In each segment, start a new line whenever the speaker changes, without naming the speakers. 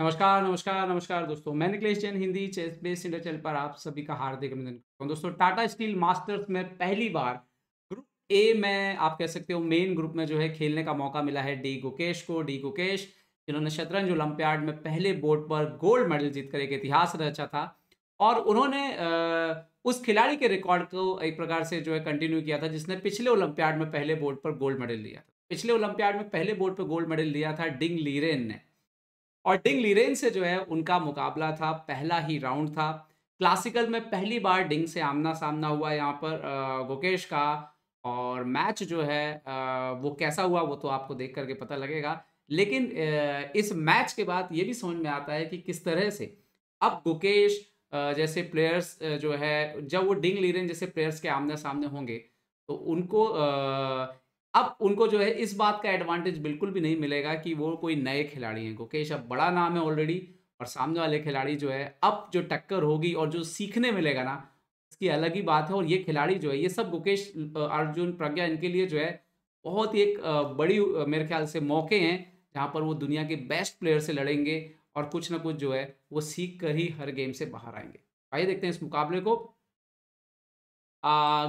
नमस्कार नमस्कार नमस्कार दोस्तों मैं Niklesh Jain Hindi ChessBase India channel पर आप सभी का हार्दिक अभिनंदन करता हूँ दोस्तों टाटा स्टील मास्टर्स में पहली बार ग्रुप ए में आप कह सकते हो मेन ग्रुप में जो है खेलने का मौका मिला है डी गुकेश को डी गुकेश जिन्होंने शतरंज ओलंपियाड में पहले बोर्ड पर गोल्ड मेडल जीतकर एक इतिहास रचा था और उन्होंने उस खिलाड़ी के रिकॉर्ड को एक प्रकार से जो है कंटिन्यू किया था जिसने पिछले ओलंपियाड में पहले बोर्ड पर गोल्ड मेडल लिया था पिछले ओलंपियाड में पहले बोर्ड पर गोल्ड मेडल लिया था डिंग लीरेन ने और डिंग लीरेन से जो है उनका मुकाबला था पहला ही राउंड था क्लासिकल में पहली बार डिंग से आमना सामना हुआ यहाँ पर गोकेश का और मैच जो है वो कैसा हुआ वो तो आपको देख करके पता लगेगा लेकिन इस मैच के बाद ये भी समझ में आता है कि किस तरह से अब गुकेश जैसे प्लेयर्स जो है जब वो डिंग लीरेन जैसे प्लेयर्स के आमने सामने होंगे तो उनको अब उनको जो है इस बात का एडवांटेज बिल्कुल भी नहीं मिलेगा कि वो कोई नए खिलाड़ी हैं गुकेश अब बड़ा नाम है ऑलरेडी और सामने वाले खिलाड़ी जो है अब जो टक्कर होगी और जो सीखने मिलेगा ना इसकी अलग ही बात है और ये खिलाड़ी जो है ये सब गुकेश अर्जुन प्रज्ञा इनके लिए जो है बहुत ही एक बड़ी मेरे ख्याल से मौके हैं जहाँ पर वो दुनिया के बेस्ट प्लेयर से लड़ेंगे और कुछ ना कुछ जो है वो सीख कर ही हर गेम से बाहर आएंगे आइए देखते हैं इस मुकाबले को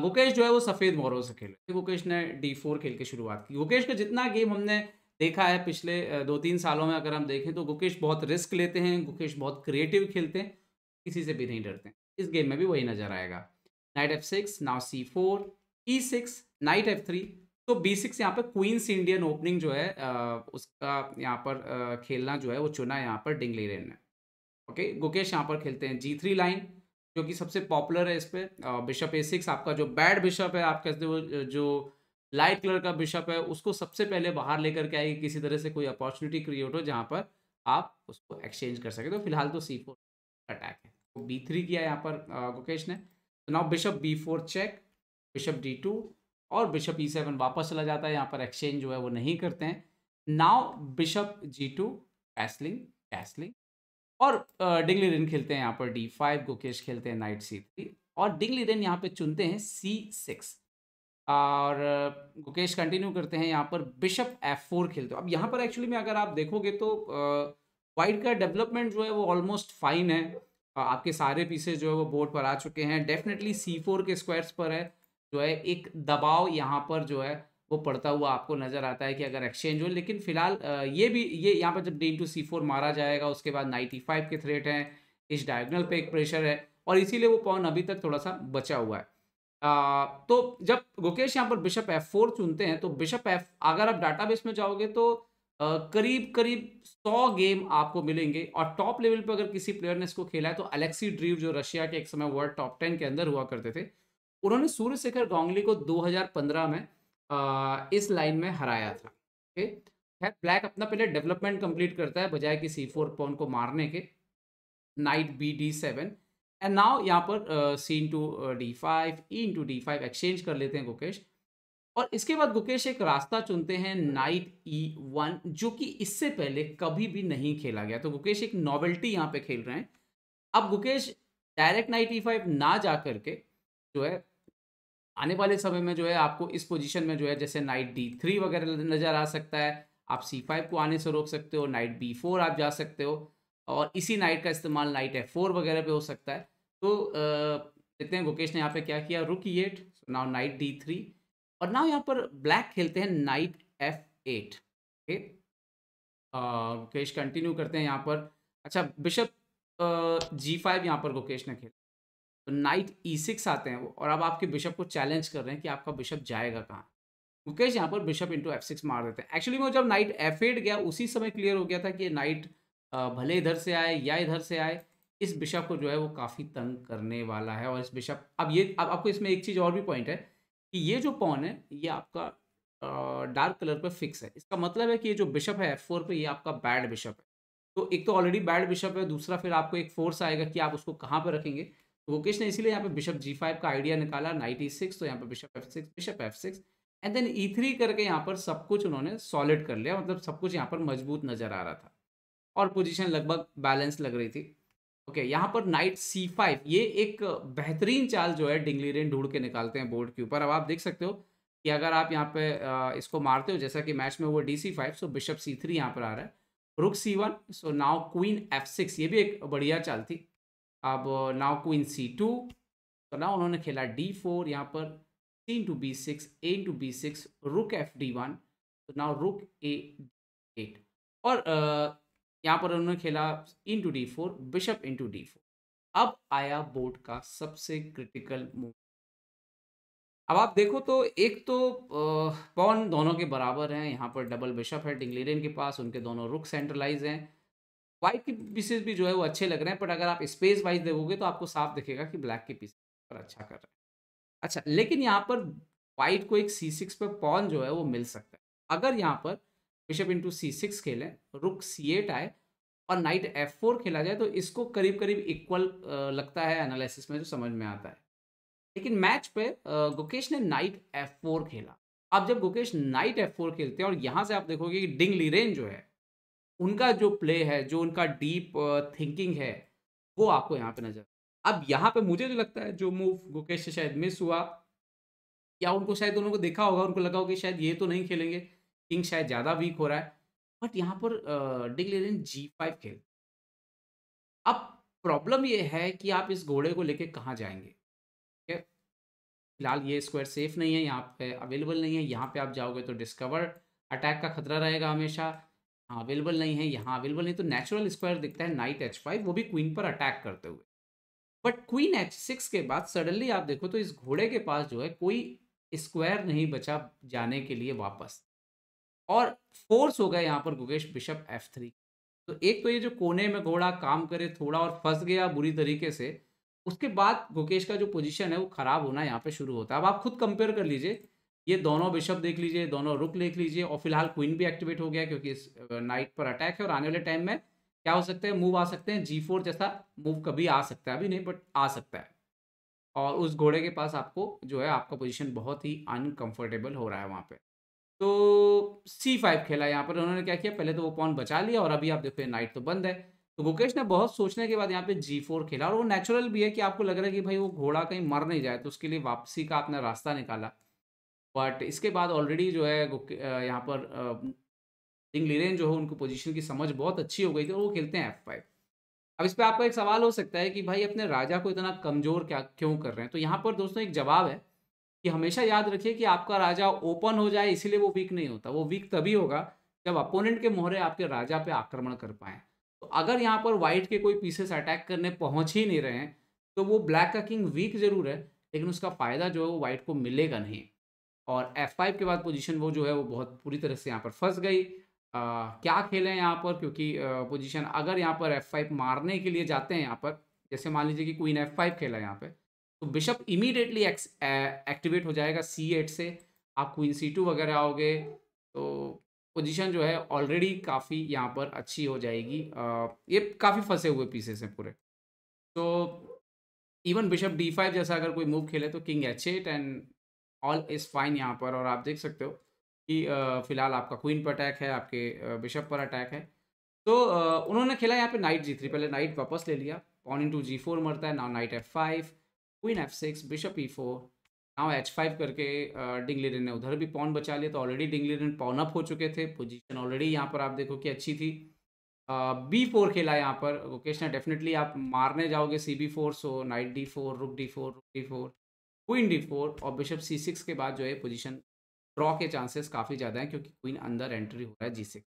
गुकेश जो है वो सफ़ेद मोरों से खेले गुकेश ने डी फोर खेल के शुरुआत की गुकेश का जितना गेम हमने देखा है पिछले दो तीन सालों में अगर हम देखें तो गुकेश बहुत रिस्क लेते हैं गुकेश बहुत क्रिएटिव खेलते हैं किसी से भी नहीं डरते इस गेम में भी वही नज़र आएगा knight F six now C four E six knight F three तो बी सिक्स यहाँ पर क्वींस इंडियन ओपनिंग जो है उसका यहाँ पर खेलना जो है वो चुना है यहाँ पर डिंगलेरन ने ओके गुकेश यहाँ पर खेलते हैं जी थ्री लाइन जो कि सबसे पॉपुलर है इस पर बिशप ए सिक्स आपका जो बैड बिशप है आप कहते हो जो लाइट कलर का बिशप है उसको सबसे पहले बाहर लेकर के आएगी किसी तरह से कोई अपॉर्चुनिटी क्रिएट हो जहाँ पर आप उसको एक्सचेंज कर सके तो फिलहाल तो सी फोर अटैक है तो बी थ्री किया यहाँ पर गुकेश ने तो now bishop B four check bishop D two और बिशप ई e सेवन वापस चला जाता है यहाँ पर एक्सचेंज जो है वो नहीं करते हैं now bishop G two castling castling और डिंगली रेन खेलते हैं यहाँ पर डी फाइव गोकेश खेलते हैं नाइट सी थ्री और डिंगली रेन यहाँ पे चुनते हैं सी सिक्स और गुकेश कंटिन्यू करते हैं यहाँ पर बिशप एफ फोर खेलते हो अब यहाँ पर एक्चुअली में अगर आप देखोगे तो वाइट का डेवलपमेंट जो है वो ऑलमोस्ट फाइन है आपके सारे पीसेज जो है वो बोर्ड पर आ चुके हैं डेफिनेटली सी फोर के स्क्वायर्स पर है जो है एक दबाव यहाँ पर जो है वो पड़ता हुआ आपको नज़र आता है कि अगर एक्सचेंज हो लेकिन फिलहाल ये भी ये यहाँ पर जब डी टू सी फोर मारा जाएगा उसके बाद नाइन्टी फाइव के थ्रेट हैं इस डायगनल पे एक प्रेशर है और इसीलिए वो पॉन अभी तक थोड़ा सा बचा हुआ है आ, तो जब गुकेश यहाँ पर बिशप एफ फोर चुनते हैं तो बिशप एफ अगर आप डाटा में जाओगे तो आ, करीब करीब सौ गेम आपको मिलेंगे और टॉप लेवल पर अगर किसी प्लेयर ने इसको खेला है तो अलेक्सी ड्रीव जो रशिया के एक समय वर्ल्ड टॉप टेन के अंदर हुआ करते थे उन्होंने सूर्य शेखर गांगली को 2015 में इस लाइन में हराया था ओके खैर ब्लैक अपना पहले डेवलपमेंट कंप्लीट करता है बजाय कि सी फोर पॉन को मारने के knight B D seven and now यहाँ पर C into D five E into D five exchange कर लेते हैं गुकेश और इसके बाद गुकेश एक रास्ता चुनते हैं नाइट ई वन जो कि इससे पहले कभी भी नहीं खेला गया तो गुकेश एक नॉवेल्टी यहाँ पे खेल रहे हैं अब Gukesh direct knight E five ना जा करके जो है आने वाले समय में जो है आपको इस पोजीशन में जो है जैसे नाइट डी थ्री वगैरह नज़र आ सकता है आप सी फाइव को आने से रोक सकते हो नाइट बी फोर आप जा सकते हो और इसी नाइट का इस्तेमाल नाइट एफ फोर वगैरह पे हो सकता है तो देखते हैं गोकेश ने यहाँ पे क्या किया rook eight now knight D three और नाउ यहाँ पर ब्लैक खेलते हैं knight F eight okay continue करते हैं यहाँ पर अच्छा बिशप जी फाइव यहाँ पर गुकेश ने खेला तो नाइट ई e सिक्स आते हैं वो और अब आपके बिशप को चैलेंज कर रहे हैं कि आपका बिशप जाएगा कहाँ मुकेश यहाँ पर बिशप इंटू एफ सिक्स मार देते हैं एक्चुअली वो जब नाइट एफ एट गया उसी समय क्लियर हो गया था कि नाइट भले इधर से आए या इधर से आए इस बिशप को जो है वो काफ़ी तंग करने वाला है और इस बिशप अब ये अब आपको इसमें एक चीज़ और भी पॉइंट है कि ये जो पॉन है ये आपका डार्क कलर पर फिक्स है इसका मतलब है कि ये जो बिशप है एफ फोर पर ये आपका बैड बिशप है तो एक तो ऑलरेडी बैड बिशप है दूसरा फिर आपको एक फोर्स आएगा कि आप उसको कहाँ पर रखेंगे गोकेश तो ने इसीलिए यहाँ पे बिशप जी फाइव का आइडिया निकाला नाइट ई सिक्स तो यहाँ पे bishop F six bishop F six and then E three करके यहाँ पर सब कुछ उन्होंने सॉलिड कर लिया मतलब सब कुछ यहाँ पर मजबूत नजर आ रहा था और पोजिशन लगभग बैलेंस लग रही थी ओके okay, यहाँ पर नाइट सी फाइव ये एक बेहतरीन चाल जो है डिंगली रेन ढूंढ के निकालते हैं बोर्ड के ऊपर अब आप देख सकते हो कि अगर आप यहाँ पे इसको मारते हो जैसा कि मैच में वो D C five so bishop C three यहाँ पर आ रहा है rook C one so now queen F six ये भी एक बढ़िया चाल थी अब नाउ क्वीन सी टू तो ना उन्होंने खेला डी फोर यहाँ पर C into B six A into B six rook F D one तो नाउ रुक ए एट और यहाँ पर उन्होंने खेला into D four bishop into D four अब आया बोर्ड का सबसे क्रिटिकल मूव अब आप देखो तो एक तो पॉन दोनों के बराबर हैं यहाँ पर डबल बिशप है डिंगलेरियन के पास उनके दोनों रुक सेंट्रलाइज हैं वाइट के पीसेज भी जो है वो अच्छे लग रहे हैं बट अगर आप स्पेस वाइज देखोगे तो आपको साफ दिखेगा कि ब्लैक के पीसेज पर अच्छा कर रहे हैं अच्छा लेकिन यहाँ पर वाइट को एक सी सिक्स पर पॉन जो है वो मिल सकता है अगर यहाँ पर बिशप इंटू सी सिक्स खेलें रुक सी एट आए और नाइट एफ फोर खेला जाए तो इसको करीब करीब इक्वल लगता है एनालिसिस में जो समझ में आता है लेकिन मैच पे गुकेश ने नाइट एफ फोर खेला अब जब गुकेश नाइट एफ फोर खेलते हैं और यहाँ से आप देखोगे कि डिंग लीरेन जो है उनका जो प्ले है जो उनका डीप थिंकिंग है वो आपको यहाँ पे नजर अब यहाँ पे मुझे जो लगता है जो मूव गुकेश से शायद मिस हुआ या उनको शायद उन्होंने देखा होगा उनको लगा होगा कि शायद ये तो नहीं खेलेंगे किंग शायद ज़्यादा वीक हो रहा है बट यहाँ पर डिक्लेरियन जी फाइव खेल अब प्रॉब्लम ये है कि आप इस घोड़े को लेके कहाँ जाएंगे फिलहाल ये स्क्वायर सेफ नहीं है यहाँ पे अवेलेबल नहीं है यहाँ पे आप जाओगे तो डिस्कवर अटैक का खतरा रहेगा हमेशा अवेलेबल नहीं है यहाँ अवेलेबल नहीं तो नेचुरल स्क्वायर दिखता है नाइट एच फाइव वो भी क्वीन पर अटैक करते हुए बट क्वीन एच सिक्स के बाद सडनली आप देखो तो इस घोड़े के पास जो है कोई स्क्वायर नहीं बचा जाने के लिए वापस और फोर्स हो गया यहाँ पर गुगेश बिशप एफ थ्री तो एक तो ये जो कोने में घोड़ा काम करे थोड़ा और फंस गया बुरी तरीके से उसके बाद गुकेश का जो पोजीशन है वो खराब होना यहाँ पे शुरू होता है अब आप खुद कंपेयर कर लीजिए ये दोनों बिशप देख लीजिए दोनों रुक देख लीजिए और फिलहाल क्वीन भी एक्टिवेट हो गया क्योंकि इस नाइट पर अटैक है और आने वाले टाइम में क्या हो सकता है मूव आ सकते हैं जी फोर जैसा मूव कभी आ सकता है अभी नहीं बट आ सकता है और उस घोड़े के पास आपको जो है आपका पोजिशन बहुत ही अनकम्फर्टेबल हो रहा है वहाँ पर तो सी फाइव खेला यहाँ पर उन्होंने क्या किया पहले तो वो पॉन बचा लिया और अभी आप देखो नाइट तो बंद है तो गुकेश ने बहुत सोचने के बाद यहाँ पे जी फोर खेला और वो नेचुरल भी है कि आपको लग रहा है कि भाई वो घोड़ा कहीं मर नहीं जाए तो उसके लिए वापसी का आपने रास्ता निकाला बट इसके बाद ऑलरेडी जो है यहाँ पर लीरेन जो है उनको पोजीशन की समझ बहुत अच्छी हो गई थी और वो खेलते हैं एफ फाइव अब इस पर आपका एक सवाल हो सकता है कि भाई अपने राजा को इतना कमज़ोर क्या क्यों कर रहे हैं तो यहाँ पर दोस्तों एक जवाब है कि हमेशा याद रखिए कि आपका राजा ओपन हो जाए इसीलिए वो वीक नहीं होता वो वीक तभी होगा जब अपोनेंट के मोहरे आपके राजा पे आक्रमण कर पाएँ तो अगर यहाँ पर वाइट के कोई पीसेस अटैक करने पहुँच ही नहीं रहे हैं तो वो ब्लैक का किंग वीक जरूर है लेकिन उसका फ़ायदा जो है वो वाइट को मिलेगा नहीं और F5 के बाद पोजीशन वो जो है वो बहुत पूरी तरह से यहाँ पर फंस गई आ, क्या खेलें यहाँ पर क्योंकि पोजीशन अगर यहाँ पर F5 मारने के लिए जाते हैं यहाँ पर जैसे मान लीजिए कि क्वीन F5 खेला यहाँ पे तो बिशप इमीडिएटली एक्टिवेट हो जाएगा C8 से आप क्वीन C2 वगैरह आओगे तो पोजीशन जो है ऑलरेडी काफ़ी यहाँ पर अच्छी हो जाएगी आ, ये काफ़ी फंसे हुए पीसेस हैं पूरे तो इवन बिशप फाइव जैसा अगर कोई मूव खेले तो king eight and all is fine यहाँ पर और आप देख सकते हो कि फिलहाल आपका क्वीन पर अटैक है आपके बिशप पर अटैक है तो उन्होंने खेला यहाँ पे नाइट जी थ्री पहले नाइट वापस ले लिया pawn in to G four मरता है now knight F five queen F six bishop E four now H five करके डिंगलिरन ने उधर भी पॉन बचा लिया तो ऑलरेडी डिंगलिरन पॉन अप हो चुके थे पोजिशन ऑलरेडी यहाँ पर आप देखो कि अच्छी थी बी uh, फोर खेला यहाँ पर ओकेशना डेफिनेटली आप मारने जाओगे C B four so knight D four rook D four rook D four queen D four और बिशप सी सिक्स के बाद जो है पोजीशन ड्रॉ के चांसेस काफ़ी ज़्यादा हैं क्योंकि क्वीन अंदर एंट्री हो रहा है जी सिक्स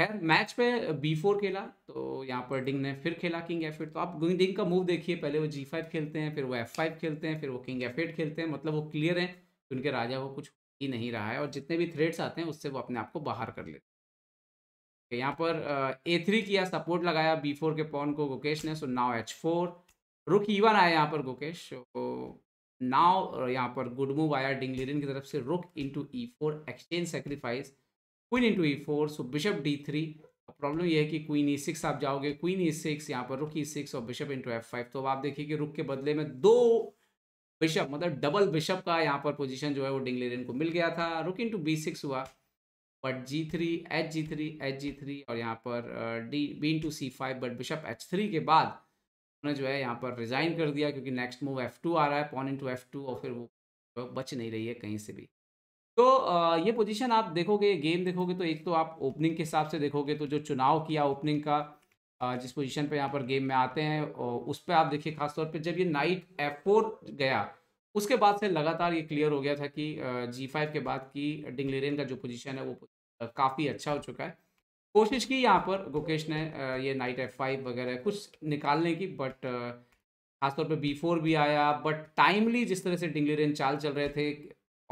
खैर मैच पे बी फोर खेला तो यहाँ पर डिंग ने फिर खेला किंग एफ एट तो आप डिंग का मूव देखिए पहले वो जी फाइव खेलते हैं फिर वो एफ फाइव खेलते हैं फिर वो किंग एफ एट खेलते हैं मतलब वो क्लियर है कि उनके राजा को कुछ ही नहीं रहा है और जितने भी थ्रेड्स आते हैं उससे वो अपने आप को बाहर कर लेते हैं यहाँ पर ए थ्री किया सपोर्ट लगाया बी फोर के पॉन को गोकेश ने so now H four rook E one आया यहाँ पर गोकेश नाव तो यहाँ पर गुड मूव आया डिंगलिरन की तरफ से rook into E four exchange sacrifice queen into E four so bishop D three problem यह है कि क्वीन ई सिक्स आप जाओगे क्वीन ई सिक्स यहाँ पर रुक ई e सिक्स और बिशप इंटू एफ फाइव तो अब आप देखिए कि रुक के बदले में दो बिशप मतलब डबल बिशप का यहाँ पर पोजिशन जो है वो डिंगलेरियन को मिल गया था रुक इंटू बी सिक्स हुआ but G three H G three H G three और यहाँ पर D B into C five but bishop H three के बाद उन्होंने जो है यहाँ पर रिज़ाइन कर दिया क्योंकि नेक्स्ट मूव एफ टू आ रहा है पॉन टू एफ टू और फिर वो बच नहीं रही है कहीं से भी तो ये पोजीशन आप देखोगे गेम देखोगे तो एक तो आप ओपनिंग के हिसाब से देखोगे तो जो चुनाव किया ओपनिंग का जिस पोजीशन पे यहाँ पर गेम में आते हैं उस पर आप देखिए खासतौर पर जब ये नाइट एफ गया उसके बाद से लगातार ये क्लियर हो गया था कि जी फाइव के बाद की डिंगलेरियन का जो पोजीशन है वो काफ़ी अच्छा हो चुका है कोशिश की यहाँ पर गुकेश ने ये नाइट एफ फाइव वगैरह कुछ निकालने की बट खासतौर पे बी फोर भी आया बट टाइमली जिस तरह से रेन चाल चल रहे थे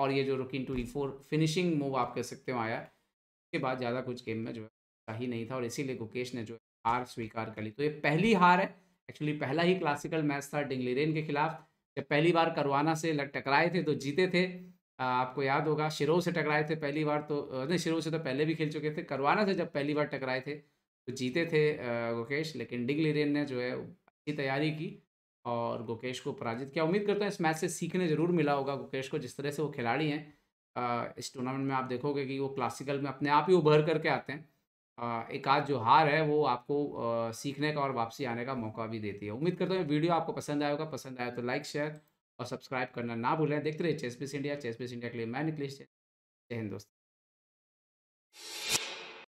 और ये जो rook into E four finishing move आप कह सकते हो आया उसके बाद ज़्यादा कुछ गेम में जो है ही नहीं था और इसीलिए गुकेश ने जो है हार स्वीकार कर ली तो ये पहली हार है एक्चुअली पहला ही क्लासिकल मैच था रेन के खिलाफ जब पहली बार करवाना से लग टकराए थे तो जीते थे आपको याद होगा शिरो से टकराए थे पहली बार तो नहीं शिरो से तो पहले भी खेल चुके थे करवाना से जब पहली बार टकराए थे तो जीते थे गोकेश लेकिन डिगलिरियन ने जो है अच्छी तैयारी की और गोकेश को पराजित किया उम्मीद करता हूँ इस मैच से सीखने ज़रूर मिला होगा गोकेश को जिस तरह से वो खिलाड़ी हैं इस टूर्नामेंट में आप देखोगे कि वो क्लासिकल में अपने आप ही उभर करके आते हैं एक आज जो हार है वो आपको सीखने का और वापसी आने का मौका भी देती है उम्मीद करता हूँ वीडियो आपको पसंद आएगा पसंद आया तो लाइक शेयर और सब्सक्राइब करना ना भूलें देखते रहिए चेस इंडिया चेस इंडिया के लिए मैं निकलेश जय हिंद दोस्तों